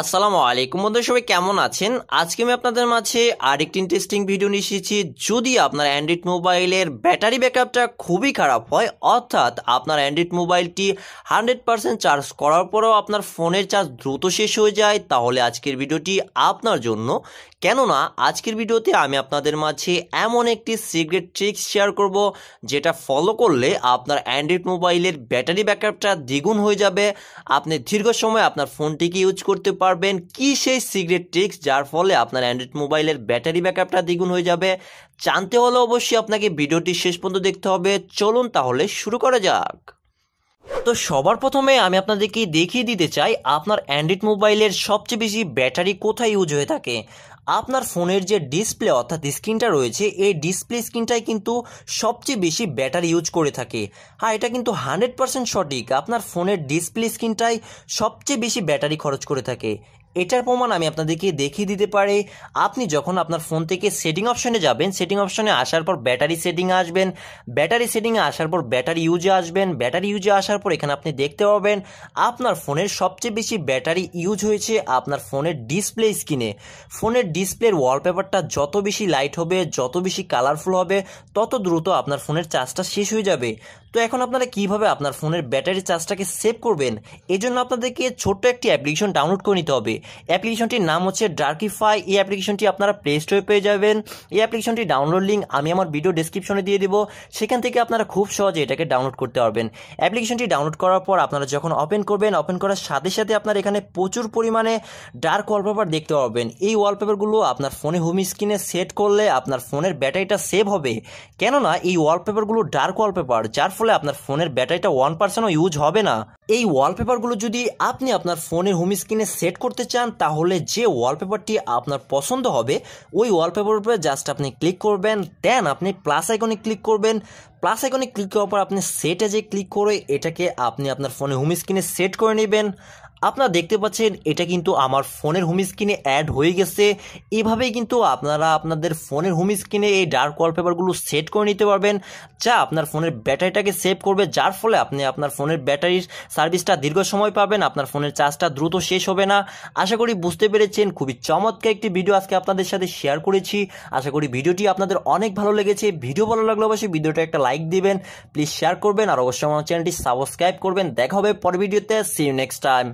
আসসালামু আলাইকুম বন্ধু সবাই কেমন আছেন আজকে আমি আপনাদের মাঝে আরেকটি ইন্টারেস্টিং ভিডিও নিয়ে এসেছি যদি আপনার অ্যান্ড্রয়েড মোবাইলের ব্যাটারি ব্যাকআপটা খুবই খারাপ হয় অর্থাৎ আপনার অ্যান্ড্রয়েড মোবাইলটি হান্ড্রেড পারসেন্ট চার্জ করার পরেও আপনার ফোনের চার্জ দ্রুত শেষ হয়ে যায় তাহলে আজকের ভিডিওটি আপনার জন্য কেননা আজকের ভিডিওতে আমি আপনাদের মাঝে এমন একটি সিক্রেট ট্রিক্স শেয়ার করব যেটা ফলো করলে আপনার অ্যান্ড্রয়েড মোবাইলের ব্যাটারি ব্যাকআপটা দ্বিগুণ হয়ে যাবে আপনি দীর্ঘ সময় আপনার ফোনটিকে ইউজ করতে পারবেন কি সেই সিক্রেট ট্রিক্স যার ফলে আপনার অ্যান্ড্রয়েড মোবাইলের ব্যাটারি ব্যাকআপটা দ্বিগুণ হয়ে যাবে জানতে হলে অবশ্যই আপনাকে ভিডিওটি শেষ পর্যন্ত দেখতে হবে চলুন তাহলে শুরু করা যাক তো সবার প্রথমে আমি আপনাদেরকে দেখিয়ে দিতে চাই আপনার অ্যান্ড্রয়েড মোবাইলের সবচেয়ে বেশি ব্যাটারি কোথায় ইউজ হয়ে থাকে আপনার ফোনের যে ডিসপ্লে অর্থাৎ স্ক্রিনটা রয়েছে এই ডিসপ্লে স্ক্রিনটাই কিন্তু সবচেয়ে বেশি ব্যাটারি ইউজ করে থাকে হ্যাঁ এটা কিন্তু হান্ড্রেড পার্সেন্ট সঠিক আপনার ফোনের ডিসপ্লে স্ক্রিনটাই সবচেয়ে বেশি ব্যাটারি খরচ করে থাকে এটার প্রমাণ আমি আপনাদেরকে দেখিয়ে দিতে পারি আপনি যখন আপনার ফোন থেকে সেটিং অপশনে যাবেন সেটিং অপশনে আসার পর ব্যাটারি সেটিং আসবেন ব্যাটারি সেটিংয়ে আসার পর ব্যাটারি ইউজে আসবেন ব্যাটারি ইউজে আসার পর এখানে আপনি দেখতে পাবেন আপনার ফোনের সবচেয়ে বেশি ব্যাটারি ইউজ হয়েছে আপনার ফোনের ডিসপ্লে স্ক্রিনে ফোনের ডিসপ্লের ওয়ালপেপারটা যত বেশি লাইট হবে যত বেশি কালারফুল হবে তত দ্রুত আপনার ফোনের চার্জটা শেষ হয়ে যাবে তো এখন আপনারা কিভাবে আপনার ফোনের ব্যাটারি চার্জটাকে সেভ করবেন এজন্য আপনাদেরকে ছোট্ট একটি অ্যাপ্লিকেশন ডাউনলোড করে নিতে হবে অ্যাপ্লিকেশনটির নাম হচ্ছে ডার্কিফাই এই অ্যাপ্লিকেশনটি আপনারা প্লে স্টোরে পেয়ে যাবেন এই অ্যাপ্লিকেশনটি ডাউনলোড লিঙ্ক আমি আমার ভিডিও ডিসক্রিপশনে দিয়ে দেবো সেখান থেকে আপনারা খুব সহজে এটাকে ডাউনলোড করতে পারবেন অ্যাপ্লিকেশনটি ডাউনলোড করার পর আপনারা যখন ওপেন করবেন ওপেন করার সাথে সাথে আপনার এখানে প্রচুর পরিমাণে ডার্ক ওয়ালপেপার দেখতে পাবেন এই ওয়ালপেপারগুলো আপনার ফোনে হোম স্ক্রিনে সেট করলে আপনার ফোনের ব্যাটারিটা সেভ হবে কেননা এই ওয়ালপেপারগুলো ডার্ক ওয়ালপেপার যার ফলে আপনার ফোনের ব্যাটারিটা ওয়ান পার্সেন্টও ইউজ হবে না এই ওয়ালপেপারগুলো যদি আপনি আপনার ফোনের হোম স্ক্রিনে সেট করতে চান তাহলে যে ওয়ালপেপারটি আপনার পছন্দ হবে ওই ওয়ালপেপার উপরে জাস্ট আপনি ক্লিক করবেন দেন আপনি প্লাস আইকনে ক্লিক করবেন প্লাস আইকনে ক্লিক করার পর আপনি সেটে যে ক্লিক করে এটাকে আপনি আপনার ফোনে হোম স্ক্রিনে সেট করে নেবেন আপনারা দেখতে পাচ্ছেন এটা কিন্তু আমার ফোনের হোম স্ক্রিনে অ্যাড হয়ে গেছে এভাবেই কিন্তু আপনারা আপনাদের ফোনের হোম স্ক্রিনে এই ডার্ক ওয়ালপেপারগুলো সেট করে নিতে পারবেন যা আপনার ফোনের ব্যাটারিটাকে সেভ করবে যার ফলে আপনি আপনার ফোনের ব্যাটারির সার্ভিসটা দীর্ঘ সময় পাবেন আপনার ফোনের চার্জটা দ্রুত শেষ হবে না আশা করি বুঝতে পেরেছেন খুবই চমৎকার একটি ভিডিও আজকে আপনাদের সাথে শেয়ার করেছি আশা করি ভিডিওটি আপনাদের অনেক ভালো লেগেছে ভিডিও ভালো লাগলে অবশ্যই ভিডিওটা একটা লাইক লাইক দিবেন প্লিজ শেয়ার করবেন আর অবশ্যই আমার চ্যানেলটি সাবস্ক্রাইব করবেন দেখা হবে পর ভিডিওতে সি ইউ নেক্সট টাইম